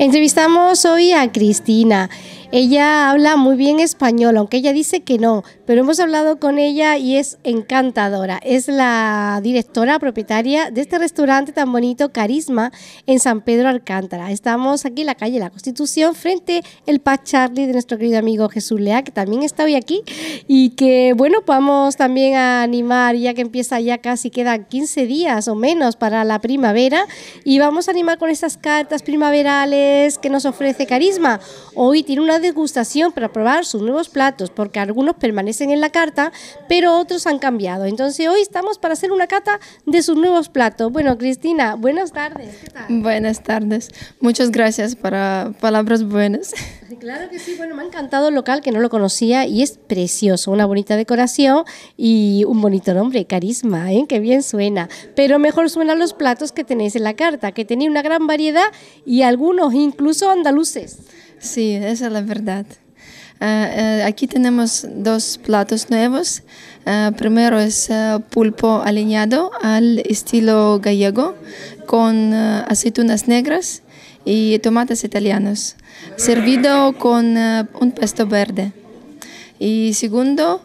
Entrevistamos hoy a Cristina. Ella habla muy bien español, aunque ella dice que no, pero hemos hablado con ella y es encantadora. Es la directora propietaria de este restaurante tan bonito, Carisma, en San Pedro Alcántara. Estamos aquí en la calle La Constitución, frente el Paz Charlie de nuestro querido amigo Jesús Lea, que también está hoy aquí y que, bueno, vamos también a animar, ya que empieza ya casi quedan 15 días o menos para la primavera, y vamos a animar con estas cartas primaverales que nos ofrece Carisma. Hoy tiene una degustación para probar sus nuevos platos, porque algunos permanecen en la carta, pero otros han cambiado. Entonces hoy estamos para hacer una cata de sus nuevos platos. Bueno, Cristina, buenas tardes. Buenas tardes. Muchas gracias para palabras buenas. Claro que sí, bueno, me ha encantado el local que no lo conocía y es precioso, una bonita decoración y un bonito nombre, carisma, ¿eh? que bien suena. Pero mejor suenan los platos que tenéis en la carta, que tenéis una gran variedad y algunos incluso andaluces. Sí, esa es la verdad. Ah, eh, aquí tenemos dos platos nuevos. Ah, primero es ah, pulpo alineado al estilo gallego con aceitunas negras y tomates italianos, servido con un pesto verde. Y segundo,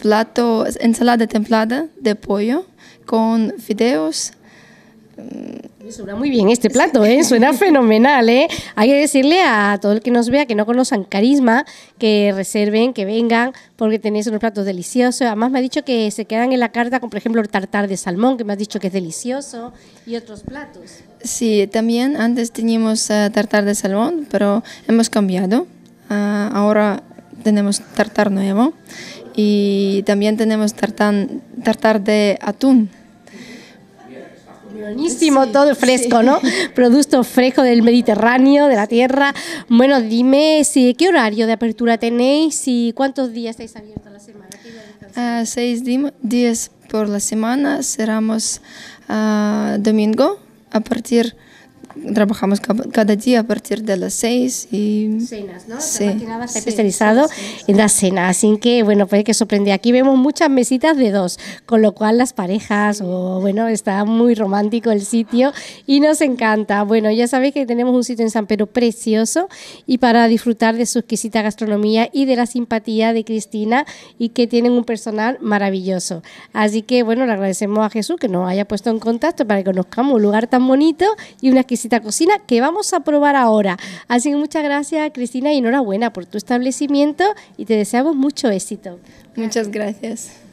plato ensalada templada de pollo con fideos, Suena muy bien este plato, ¿eh? suena fenomenal. ¿eh? Hay que decirle a todo el que nos vea que no conozcan carisma, que reserven, que vengan, porque tenéis unos platos deliciosos. Además, me ha dicho que se quedan en la carta como por ejemplo, el tartar de salmón, que me has dicho que es delicioso, y otros platos. Sí, también antes teníamos eh, tartar de salmón, pero hemos cambiado. Ah, ahora tenemos tartar nuevo y también tenemos tartar de atún buenísimo, todo fresco, ¿no? Producto fresco del Mediterráneo, de la tierra. Bueno, dime si qué horario de apertura tenéis y cuántos días estáis abiertos a la semana. Ah, seis días por la semana, cerramos ah, domingo a partir de trabajamos cada día a partir de las seis y... Cenas, ¿no? Sí, especializado en la cena, así que bueno, pues que sorprende. Aquí vemos muchas mesitas de dos, con lo cual las parejas, o bueno, está muy romántico el sitio y nos encanta. Bueno, ya sabéis que tenemos un sitio en San Pedro precioso y para disfrutar de su exquisita gastronomía y de la simpatía de Cristina y que tienen un personal maravilloso. Así que bueno, le agradecemos a Jesús que nos haya puesto en contacto para que conozcamos un lugar tan bonito y una cocina que vamos a probar ahora. Así que muchas gracias, Cristina, y enhorabuena por tu establecimiento y te deseamos mucho éxito. Muchas gracias.